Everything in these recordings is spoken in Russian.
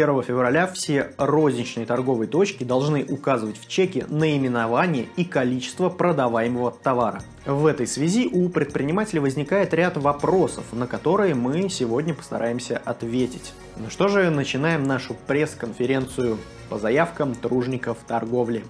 1 февраля все розничные торговые точки должны указывать в чеке наименование и количество продаваемого товара. В этой связи у предпринимателя возникает ряд вопросов, на которые мы сегодня постараемся ответить. Ну что же, начинаем нашу пресс-конференцию по заявкам тружников торговли.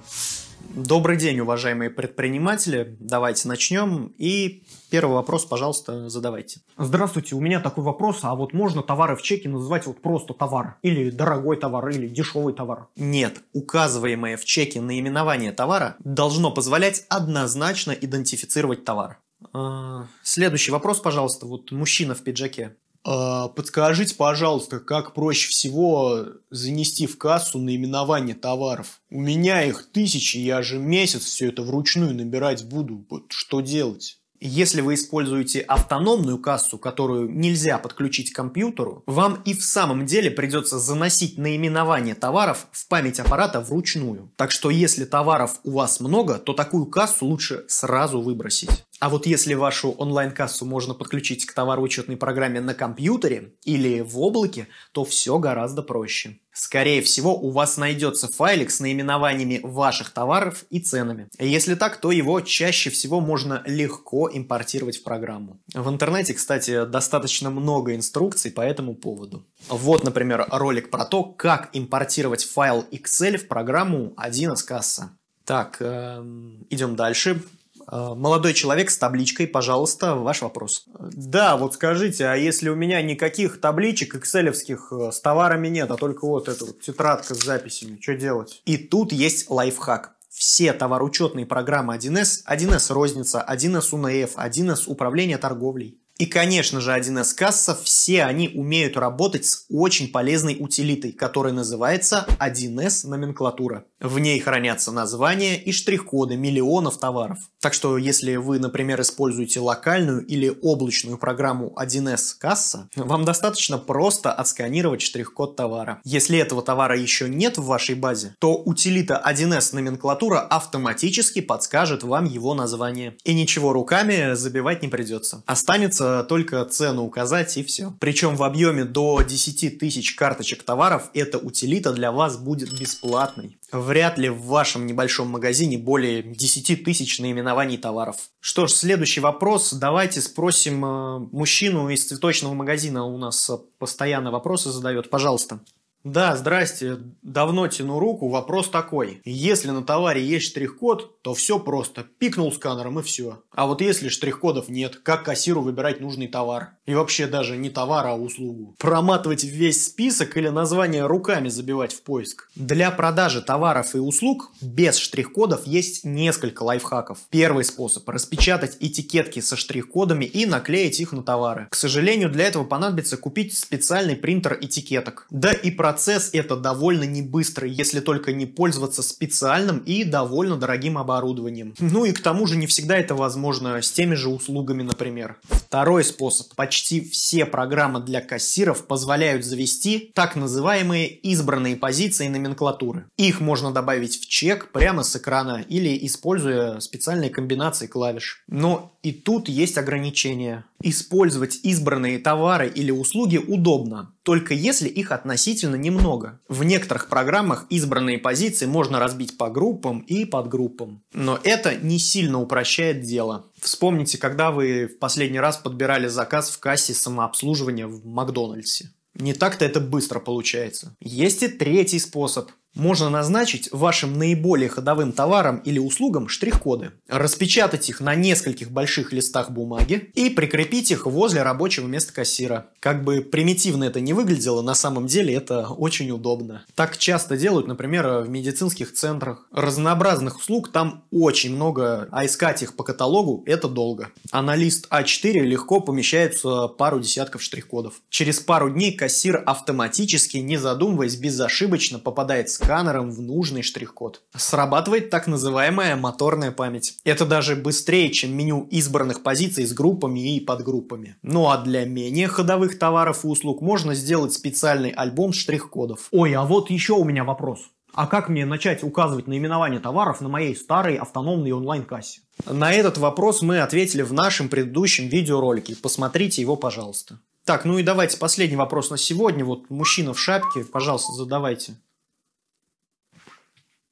Добрый день, уважаемые предприниматели. Давайте начнем. И первый вопрос, пожалуйста, задавайте. Здравствуйте, у меня такой вопрос. А вот можно товары в чеке называть вот просто товар? Или дорогой товар, или дешевый товар? Нет, указываемое в чеке наименование товара должно позволять однозначно идентифицировать товар. А, следующий вопрос, пожалуйста. Вот мужчина в пиджаке. А, подскажите, пожалуйста, как проще всего занести в кассу наименование товаров? У меня их тысячи, я же месяц все это вручную набирать буду. Вот что делать? Если вы используете автономную кассу, которую нельзя подключить к компьютеру, вам и в самом деле придется заносить наименование товаров в память аппарата вручную. Так что если товаров у вас много, то такую кассу лучше сразу выбросить. А вот если вашу онлайн-кассу можно подключить к товароучетной программе на компьютере или в облаке, то все гораздо проще. Скорее всего, у вас найдется файлик с наименованиями ваших товаров и ценами. Если так, то его чаще всего можно легко импортировать в программу. В интернете, кстати, достаточно много инструкций по этому поводу. Вот, например, ролик про то, как импортировать файл Excel в программу 1С касса. Так, эм, идем дальше. Э, молодой человек с табличкой, пожалуйста, ваш вопрос. Да, вот скажите, а если у меня никаких табличек экселевских э, с товарами нет, а только вот эта вот тетрадка с записями, что делать? И тут есть лайфхак. Все товароучетные программы 1С, 1С розница, 1С УНФ, 1С управление торговлей и, конечно же, 1С касса, все они умеют работать с очень полезной утилитой, которая называется 1С номенклатура. В ней хранятся названия и штрих-коды миллионов товаров. Так что, если вы, например, используете локальную или облачную программу 1С касса, вам достаточно просто отсканировать штрих-код товара. Если этого товара еще нет в вашей базе, то утилита 1С номенклатура автоматически подскажет вам его название. И ничего руками забивать не придется. Останется Э, только цену указать и все. Причем в объеме до 10 тысяч карточек товаров эта утилита для вас будет бесплатной. Вряд ли в вашем небольшом магазине более 10 тысяч наименований товаров. Что ж, следующий вопрос. Давайте спросим э, мужчину из цветочного магазина. У нас постоянно вопросы задает. Пожалуйста. Да, здрасте. Давно тяну руку. Вопрос такой. Если на товаре есть штрих-код, то все просто. Пикнул сканером и все. А вот если штрих-кодов нет, как кассиру выбирать нужный товар? И вообще даже не товар, а услугу. Проматывать весь список или название руками забивать в поиск? Для продажи товаров и услуг без штрих-кодов есть несколько лайфхаков. Первый способ – распечатать этикетки со штрих-кодами и наклеить их на товары. К сожалению, для этого понадобится купить специальный принтер этикеток. Да и процесс процесс это довольно не быстрый, если только не пользоваться специальным и довольно дорогим оборудованием. Ну и к тому же не всегда это возможно с теми же услугами, например. Второй способ. Почти все программы для кассиров позволяют завести так называемые избранные позиции номенклатуры. Их можно добавить в чек прямо с экрана или используя специальные комбинации клавиш. Но и тут есть ограничения. Использовать избранные товары или услуги удобно, только если их относительно немного. В некоторых программах избранные позиции можно разбить по группам и подгруппам. Но это не сильно упрощает дело. Вспомните, когда вы в последний раз подбирали заказ в кассе самообслуживания в Макдональдсе. Не так-то это быстро получается. Есть и третий способ можно назначить вашим наиболее ходовым товарам или услугам штрих-коды, распечатать их на нескольких больших листах бумаги и прикрепить их возле рабочего места кассира. Как бы примитивно это не выглядело, на самом деле это очень удобно. Так часто делают, например, в медицинских центрах. Разнообразных услуг там очень много, а искать их по каталогу – это долго. А на лист А4 легко помещаются пару десятков штрих-кодов. Через пару дней кассир автоматически, не задумываясь, безошибочно попадает с сканером в нужный штрих-код. Срабатывает так называемая моторная память. Это даже быстрее, чем меню избранных позиций с группами и подгруппами. Ну а для менее ходовых товаров и услуг можно сделать специальный альбом штрих-кодов. Ой, а вот еще у меня вопрос. А как мне начать указывать наименование товаров на моей старой автономной онлайн-кассе? На этот вопрос мы ответили в нашем предыдущем видеоролике. Посмотрите его, пожалуйста. Так, ну и давайте последний вопрос на сегодня. Вот мужчина в шапке, пожалуйста, задавайте.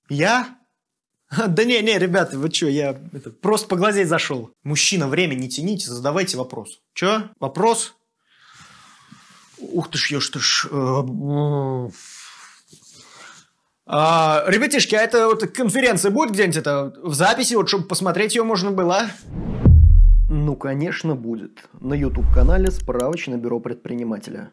Я? Да не, не, ребята, вы что, я это, просто поглазеть зашел. Мужчина, время не тяните, задавайте вопрос. Че? Вопрос? Ух ты ж, ешь ты ж. Э, а, ребятишки, а это вот конференция будет где-нибудь это в записи, вот чтобы посмотреть ее можно было? А? Ну, конечно, будет. На YouTube-канале «Справочное бюро предпринимателя».